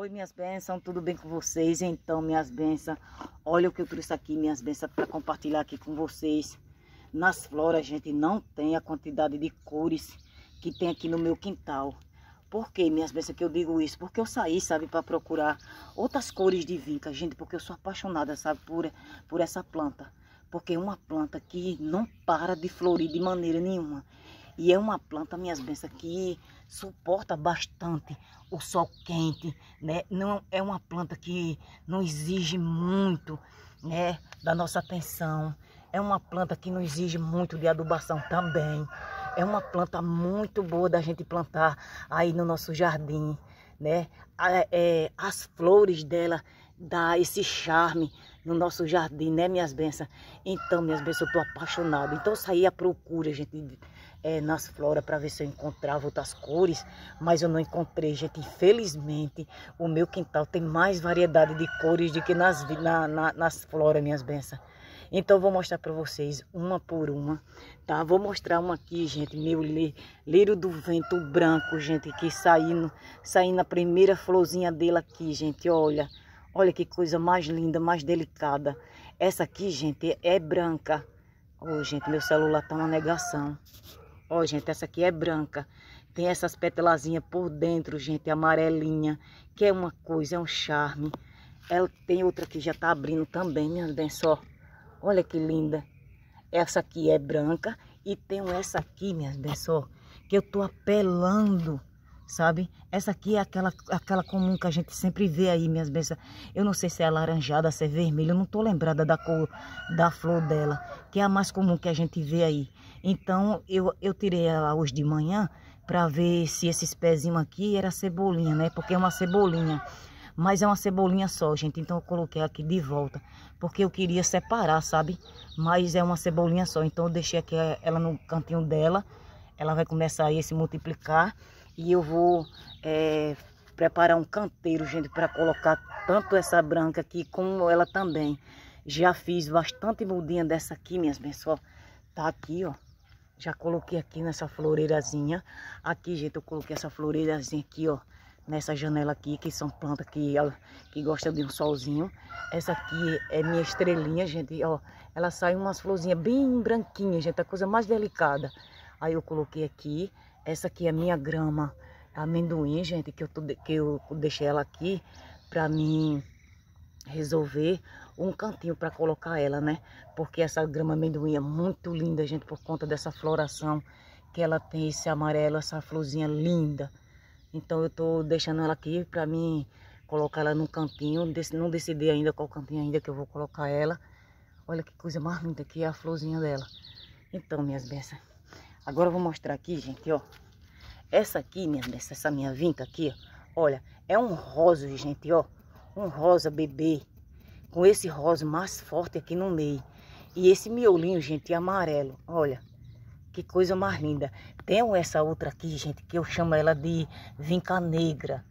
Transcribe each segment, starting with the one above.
Oi, minhas bênçãos, tudo bem com vocês? Então, minhas bênçãos, olha o que eu trouxe aqui, minhas bênçãos, para compartilhar aqui com vocês. Nas flores, gente, não tem a quantidade de cores que tem aqui no meu quintal. Por que, minhas bênçãos, que eu digo isso? Porque eu saí, sabe, para procurar outras cores de vinca, gente, porque eu sou apaixonada, sabe, por, por essa planta. Porque é uma planta que não para de florir de maneira nenhuma. E é uma planta, minhas bênçãos, que suporta bastante o sol quente, né? Não é uma planta que não exige muito, né, da nossa atenção. É uma planta que não exige muito de adubação também. É uma planta muito boa da gente plantar aí no nosso jardim, né? É, as flores dela dá esse charme no nosso jardim, né, minhas bênçãos? Então, minhas bênçãos, eu tô apaixonado Então, saí à procura, gente, é, nas flores para ver se eu encontrava outras cores, mas eu não encontrei, gente. Infelizmente, o meu quintal tem mais variedade de cores do que nas, na, na, nas floras, minhas bênçãos. Então, vou mostrar para vocês uma por uma, tá? Vou mostrar uma aqui, gente, meu lírio do vento branco, gente, que saindo, saindo a primeira florzinha dele aqui, gente, olha. Olha que coisa mais linda, mais delicada. Essa aqui, gente, é branca. Ô, oh, gente, meu celular tá uma negação. Ó, gente, essa aqui é branca. Tem essas pétalazinhas por dentro, gente, amarelinha. Que é uma coisa, é um charme. Ela tem outra que já tá abrindo também, minha bênção ó. Olha que linda. Essa aqui é branca. E tem essa aqui, minha ó. que eu tô apelando sabe? Essa aqui é aquela, aquela comum que a gente sempre vê aí, minhas bênçãos. Eu não sei se é alaranjada, se é vermelha, eu não tô lembrada da cor da flor dela, que é a mais comum que a gente vê aí. Então, eu, eu tirei ela hoje de manhã para ver se esses pezinhos aqui era cebolinha, né? Porque é uma cebolinha. Mas é uma cebolinha só, gente. Então, eu coloquei aqui de volta. Porque eu queria separar, sabe? Mas é uma cebolinha só. Então, eu deixei aqui eh, ela no cantinho dela. Ela vai começar aí a se multiplicar. E eu vou é, preparar um canteiro, gente, para colocar tanto essa branca aqui como ela também. Já fiz bastante mudinha dessa aqui, minhas pessoal. Tá aqui, ó. Já coloquei aqui nessa floreirazinha. Aqui, gente, eu coloquei essa floreirazinha aqui, ó. Nessa janela aqui, que são plantas que, que gostam de um solzinho. Essa aqui é minha estrelinha, gente, ó. Ela sai umas florzinhas bem branquinhas, gente. A coisa mais delicada. Aí eu coloquei aqui. Essa aqui é a minha grama amendoim, gente, que eu, tô, que eu deixei ela aqui pra mim resolver um cantinho para colocar ela, né? Porque essa grama amendoim é muito linda, gente, por conta dessa floração que ela tem, esse amarelo, essa florzinha linda. Então eu tô deixando ela aqui para mim colocar ela num cantinho, não decidi ainda qual cantinho ainda que eu vou colocar ela. Olha que coisa mais linda aqui é a florzinha dela. Então, minhas bênçãos. Agora eu vou mostrar aqui, gente, ó. Essa aqui, minha dessa, essa minha vinca aqui, ó, olha, é um rosa, gente, ó. Um rosa bebê. Com esse rosa mais forte aqui no meio. E esse miolinho, gente, amarelo, olha. Que coisa mais linda. Tem essa outra aqui, gente, que eu chamo ela de vinca negra.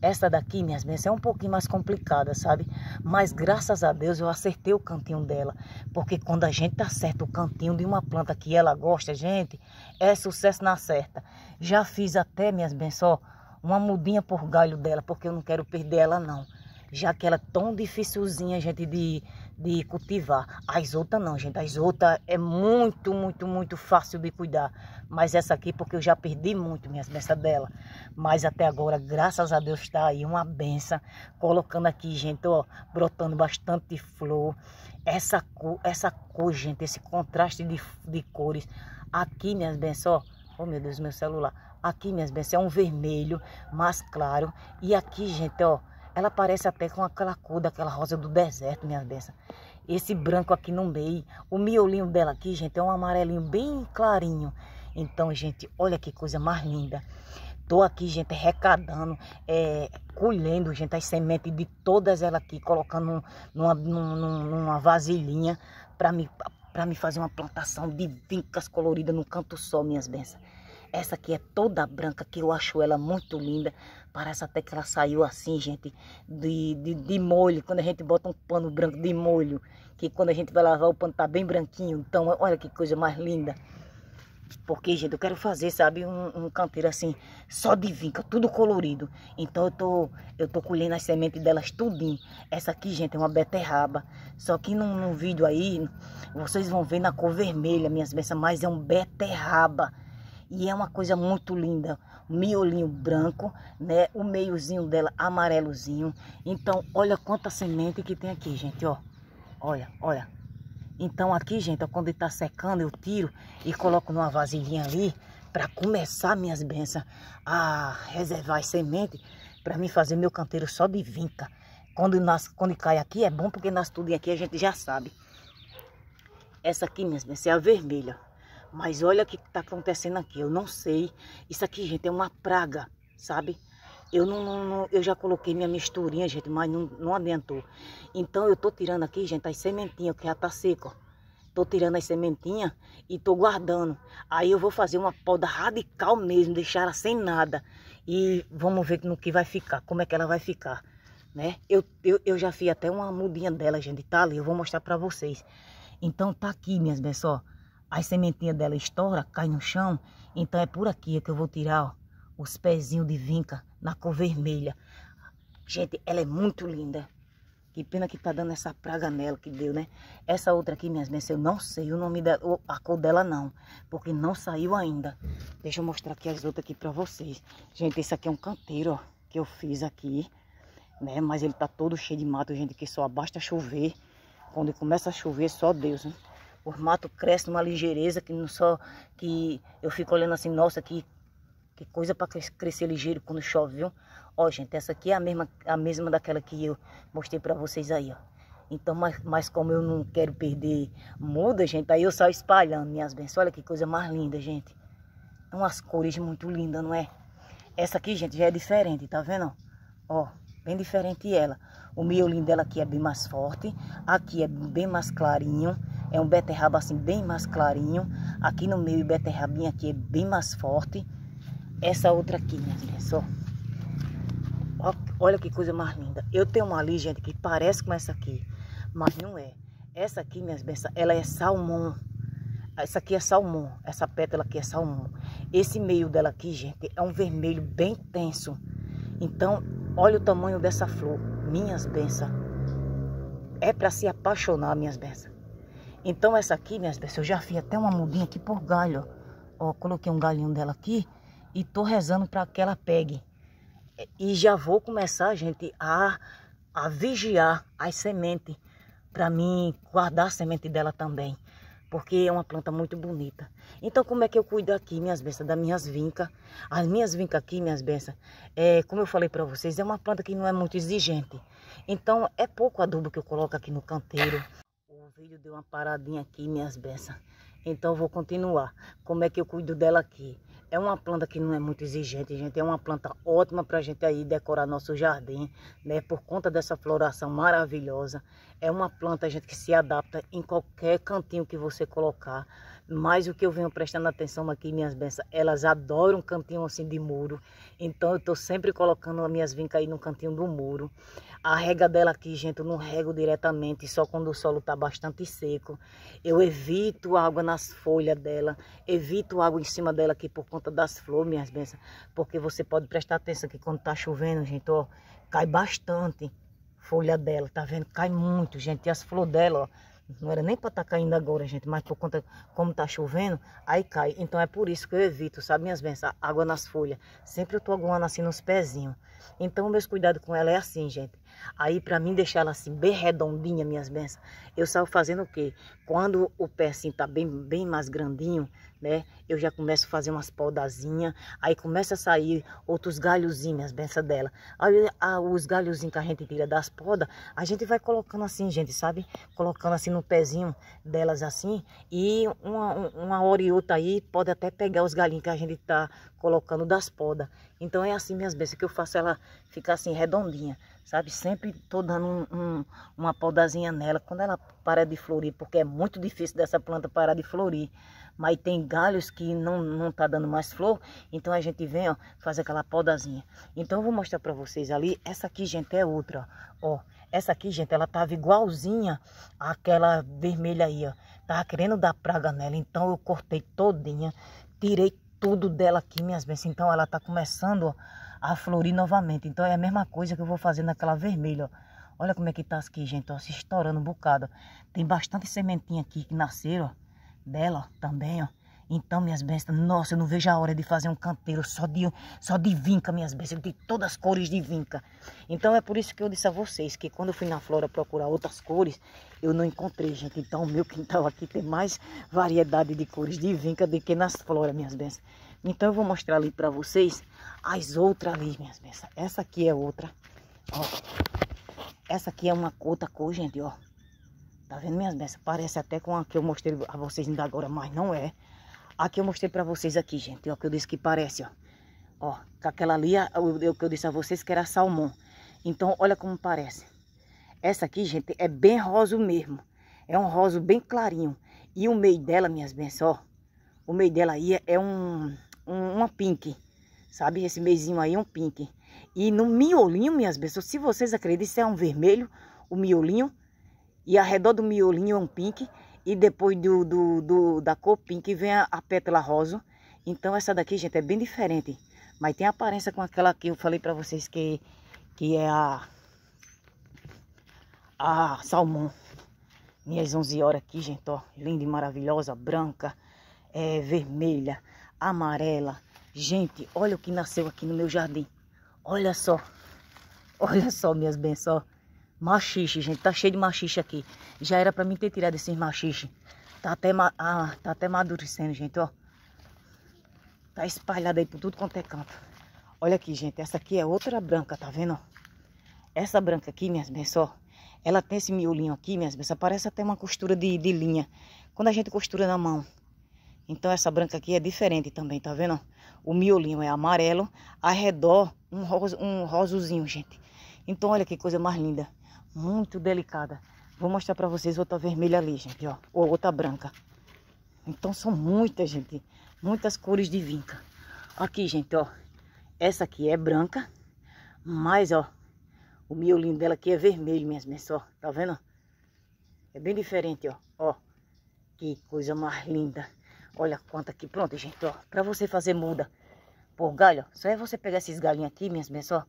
Essa daqui, minhas bênçãos, é um pouquinho mais complicada, sabe? Mas graças a Deus eu acertei o cantinho dela. Porque quando a gente acerta o cantinho de uma planta que ela gosta, gente, é sucesso na certa. Já fiz até, minhas bênçãos, uma mudinha por galho dela, porque eu não quero perder ela, não. Já que ela é tão dificilzinha, gente, de, de cultivar. As outras não, gente. As outras é muito, muito, muito fácil de cuidar. Mas essa aqui, porque eu já perdi muito minhas benças dela. Mas até agora, graças a Deus, está aí uma benção. Colocando aqui, gente, ó, brotando bastante flor. Essa cor, essa cor, gente, esse contraste de, de cores. Aqui, minhas bênçãos, ó. Oh, meu Deus, meu celular. Aqui, minhas bênçãos, é um vermelho mais claro. E aqui, gente, ó ela parece até com aquela cor daquela rosa do deserto, minha benção. Esse branco aqui no meio. O miolinho dela aqui, gente, é um amarelinho bem clarinho. Então, gente, olha que coisa mais linda. Tô aqui, gente, arrecadando, é, colhendo, gente, as sementes de todas elas aqui, colocando numa, numa, numa vasilhinha para me, me fazer uma plantação de vincas coloridas no canto sol, minhas bênçãos. Essa aqui é toda branca, que eu acho ela muito linda. Parece até que ela saiu assim, gente, de, de, de molho. Quando a gente bota um pano branco de molho, que quando a gente vai lavar o pano tá bem branquinho. Então, olha que coisa mais linda. Porque, gente, eu quero fazer, sabe, um, um canteiro assim, só de vinca, tudo colorido. Então eu tô, eu tô colhendo as sementes delas tudinho. Essa aqui, gente, é uma beterraba. Só que num, num vídeo aí, vocês vão ver na cor vermelha, minhas bênçãos, mas é um beterraba e é uma coisa muito linda. Miolinho branco, né? O meiozinho dela amarelozinho. Então, olha quanta semente que tem aqui, gente, ó. Olha, olha. Então aqui, gente, ó, quando está secando, eu tiro e coloco numa vasilhinha ali para começar minhas bênçãos a reservar as sementes para mim fazer meu canteiro só de vinca. Quando, nasce, quando cai aqui é bom porque nasce tudo aqui, a gente já sabe. Essa aqui, minhas bênçãos, é a vermelha. Mas olha o que está acontecendo aqui. Eu não sei. Isso aqui, gente, é uma praga, sabe? Eu não, não, não, eu já coloquei minha misturinha, gente, mas não, não adiantou. Então eu tô tirando aqui, gente, as sementinhas que já tá seca, ó. Tô tirando as sementinhas e tô guardando. Aí eu vou fazer uma poda radical mesmo, deixar ela sem nada. E vamos ver no que vai ficar, como é que ela vai ficar, né? Eu, eu, eu já fiz até uma mudinha dela, gente, tá ali, eu vou mostrar para vocês. Então tá aqui, minhas pessoas, ó as sementinhas dela estoura, cai no chão. Então é por aqui é que eu vou tirar ó, os pezinhos de vinca na cor vermelha. Gente, ela é muito linda. Que pena que tá dando essa praga nela que deu, né? Essa outra aqui, minhas minhas, eu não sei o nome da a cor dela não, porque não saiu ainda. Deixa eu mostrar aqui as outras aqui para vocês. Gente, esse aqui é um canteiro, ó, que eu fiz aqui, né? Mas ele tá todo cheio de mato, gente, que só basta chover. Quando começa a chover, é só Deus, né? Os matos crescem numa ligeireza que não só que eu fico olhando assim, nossa, que, que coisa para crescer ligeiro quando chove, viu? Ó, gente, essa aqui é a mesma, a mesma daquela que eu mostrei para vocês aí, ó. Então, mas, mas como eu não quero perder muda, gente, aí eu só espalhando minhas bênçãos. Olha que coisa mais linda, gente. É umas cores muito lindas, não é? Essa aqui, gente, já é diferente, tá vendo? Ó, bem diferente ela. O miolinho dela aqui é bem mais forte. Aqui é bem mais clarinho. É um beterraba assim bem mais clarinho. Aqui no meio, beterrabinha aqui é bem mais forte. Essa outra aqui, minha filha, é Olha que coisa mais linda. Eu tenho uma ali, gente, que parece com essa aqui, mas não é. Essa aqui, minhas bênçãos, ela é salmão. Essa aqui é salmão. Essa pétala aqui é salmão. Esse meio dela aqui, gente, é um vermelho bem tenso. Então, olha o tamanho dessa flor. Minhas bênçãos. É para se apaixonar, minhas bênçãos. Então essa aqui, minhas pessoas, já fiz até uma mudinha aqui por galho, ó. ó coloquei um galhinho dela aqui e tô rezando para que ela pegue. E já vou começar, gente, a, a vigiar as sementes para mim guardar a semente dela também, porque é uma planta muito bonita. Então como é que eu cuido aqui, minhas bênçãos, das minhas vincas? As minhas vincas aqui, minhas bênçãos, é, como eu falei para vocês, é uma planta que não é muito exigente. Então é pouco adubo que eu coloco aqui no canteiro vídeo deu uma paradinha aqui, minhas bênçãos. Então vou continuar. Como é que eu cuido dela aqui? É uma planta que não é muito exigente, gente. É uma planta ótima para a gente aí decorar nosso jardim, né? Por conta dessa floração maravilhosa. É uma planta, gente, que se adapta em qualquer cantinho que você colocar. Mas o que eu venho prestando atenção aqui, minhas bênçãos, elas adoram um cantinho assim de muro. Então eu estou sempre colocando as minhas vincas aí no cantinho do muro. A rega dela aqui, gente, eu não rego diretamente, só quando o solo tá bastante seco. Eu evito água nas folhas dela, evito água em cima dela aqui por conta das flores, minhas bênçãos. Porque você pode prestar atenção que quando tá chovendo, gente, ó, cai bastante folha dela, tá vendo? Cai muito, gente. E as flores dela, ó, não era nem para estar tá caindo agora, gente, mas por conta como tá chovendo, aí cai. Então é por isso que eu evito, sabe, minhas bênçãos, água nas folhas. Sempre eu tô aguando assim nos pezinhos. Então meus cuidados com ela é assim, gente. Aí para mim deixar ela assim bem redondinha, minhas bênçãos, eu saio fazendo o quê? Quando o pé assim tá bem, bem mais grandinho, né? Eu já começo a fazer umas podazinhas, aí começa a sair outros galhozinhos, minhas dela. Aí a, ah, os galhozinhos que a gente tira das podas, a gente vai colocando assim, gente, sabe? Colocando assim no pezinho delas assim, e uma, uma hora e outra aí pode até pegar os galinhos que a gente tá colocando das podas. Então é assim, minhas bênçãos, que eu faço ela ficar assim redondinha, sabe? Sempre tô dando um, um, uma podazinha nela, quando ela para de florir, porque é muito difícil dessa planta parar de florir mas tem galhos que não, não tá dando mais flor, então a gente vem, ó, faz aquela podazinha. Então eu vou mostrar para vocês ali, essa aqui, gente, é outra, ó. Essa aqui, gente, ela tava igualzinha àquela vermelha aí, ó. Tava tá querendo dar praga nela, então eu cortei todinha, tirei tudo dela aqui, minhas bênçãos. Então ela tá começando ó, a florir novamente. Então é a mesma coisa que eu vou fazer naquela vermelha, ó. Olha como é que tá aqui, gente, ó, se estourando um bocado. Tem bastante sementinha aqui que nasceram, ó dela também, ó. Então, minhas bênçãos, nossa, eu não vejo a hora de fazer um canteiro só de, só de vinca, minhas bênçãos, de todas as cores de vinca. Então, é por isso que eu disse a vocês que quando eu fui na flora procurar outras cores, eu não encontrei, gente. Então, o meu quintal aqui tem mais variedade de cores de vinca do que nas floras, minhas bênçãos. Então, eu vou mostrar ali para vocês as outras ali, minhas bênçãos. Essa aqui é outra, ó. Essa aqui é uma outra cor, gente, ó. Tá vendo minhas bênçãos? Parece até com a que eu mostrei a vocês ainda agora, mas não é. A que eu mostrei pra vocês aqui, gente. Ó, que eu disse que parece, ó. Ó, com aquela ali, o que eu disse a vocês que era salmão. Então, olha como parece. Essa aqui, gente, é bem rosa mesmo. É um rosa bem clarinho. E o meio dela, minhas bênçãos, ó. O meio dela aí é um, um uma pink. Sabe? Esse meizinho aí é um pink. E no miolinho, minhas bênçãos, se vocês acreditam, isso é um vermelho, o miolinho e ao redor do miolinho é um pink e depois do, do, do, da cor pink vem a, a pétala rosa. Então essa daqui, gente, é bem diferente, mas tem aparência com aquela que eu falei para vocês que, que é a, a salmão. Minhas 11 horas aqui, gente, ó, linda e maravilhosa, branca, é, vermelha, amarela. Gente, olha o que nasceu aqui no meu jardim. Olha só. Olha só, minhas bênçãos. Machixe, gente, tá cheio de machixe aqui. Já era pra mim ter tirado esses machixe. Tá até, ma... ah, tá até madurecendo, gente, ó. Tá espalhado aí por tudo quanto é canto. Olha aqui, gente, essa aqui é outra branca, tá vendo? Essa branca aqui, minhas bênçãos, ó. Ela tem esse miolinho aqui, minhas bênçãos, parece até uma costura de, de linha. Quando a gente costura na mão. Então essa branca aqui é diferente também, tá vendo? O miolinho é amarelo, ao redor um, rosa, um rosozinho, gente. Então olha que coisa mais linda muito delicada. Vou mostrar para vocês outra vermelha ali, gente, ó. Ou outra branca. Então são muitas, gente. Muitas cores de vinca. Aqui, gente, ó. Essa aqui é branca. Mas, ó. O miolinho dela aqui é vermelho, minhas minhas, é ó. Tá vendo? É bem diferente, ó. Ó. Que coisa mais linda. Olha quanto aqui. Pronto, gente, ó. Pra você fazer muda por galho, ó. Só é você pegar esses galinhos aqui, minhas minhas, é ó.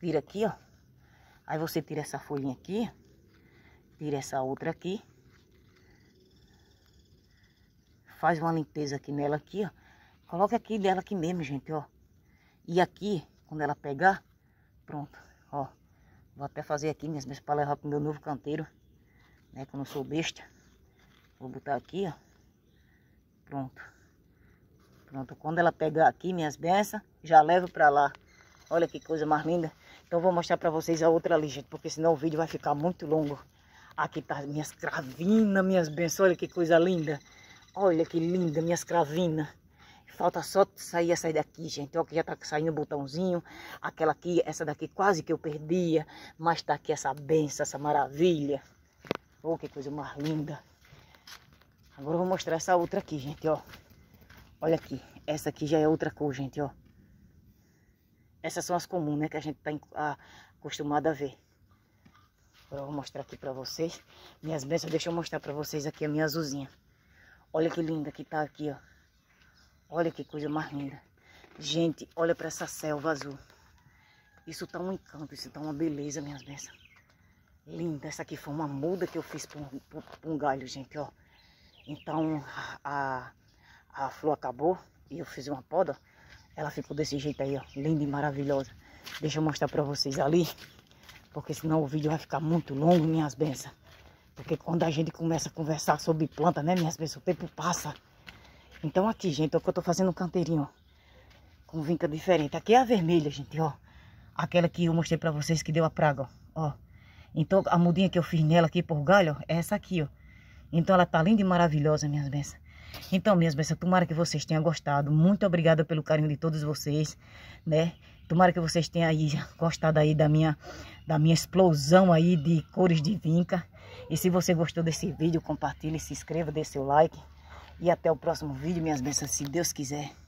Vira aqui, ó. Aí você tira essa folhinha aqui, tira essa outra aqui, faz uma limpeza aqui nela aqui, ó. Coloca aqui dela aqui mesmo, gente, ó. E aqui, quando ela pegar, pronto, ó. Vou até fazer aqui minhas mesmas para levar pro meu novo canteiro, né, que eu não sou besta. Vou botar aqui, ó. Pronto. Pronto, quando ela pegar aqui minhas beças, já levo para lá. Olha que coisa mais linda. Então eu vou mostrar para vocês a outra ali, gente, porque senão o vídeo vai ficar muito longo. Aqui tá minhas cravinas, minhas bênçãos, olha que coisa linda. Olha que linda, minhas cravinas. Falta só sair essa daqui, gente. Ó, que já tá saindo o botãozinho. Aquela aqui, essa daqui quase que eu perdia. Mas tá aqui essa benção, essa maravilha. Oh, que coisa mais linda. Agora eu vou mostrar essa outra aqui, gente, ó. Olha aqui. Essa aqui já é outra cor, gente, ó. Essas são as comuns, né? Que a gente tá acostumado a ver. Agora então, eu vou mostrar aqui para vocês. Minhas bênçãos, deixa eu mostrar para vocês aqui a minha azulzinha. Olha que linda que tá aqui, ó. Olha que coisa mais linda. Gente, olha para essa selva azul. Isso tá um encanto, isso tá uma beleza, minhas bênçãos. Linda, essa aqui foi uma muda que eu fiz para um, um, galho, gente, ó. Então, a, a flor acabou e eu fiz uma poda. Ela ficou desse jeito aí, ó. Linda e maravilhosa. Deixa eu mostrar pra vocês ali. Porque senão o vídeo vai ficar muito longo, minhas bênçãos. Porque quando a gente começa a conversar sobre planta, né, minhas bênçãos, o tempo passa. Então aqui, gente, é o que eu tô fazendo um canteirinho, ó. Com vinca diferente. Aqui é a vermelha, gente, ó. Aquela que eu mostrei pra vocês que deu a praga, ó. ó. Então a mudinha que eu fiz nela aqui por galho, ó, é essa aqui, ó. Então ela tá linda e maravilhosa, minhas bênçãos. Então, minhas bênçãos, tomara que vocês tenham gostado. Muito obrigada pelo carinho de todos vocês, né? Tomara que vocês tenham aí gostado aí da minha, da minha explosão aí de cores de vinca. E se você gostou desse vídeo, compartilhe, se inscreva, dê seu like. E até o próximo vídeo, minhas bênçãos, se Deus quiser.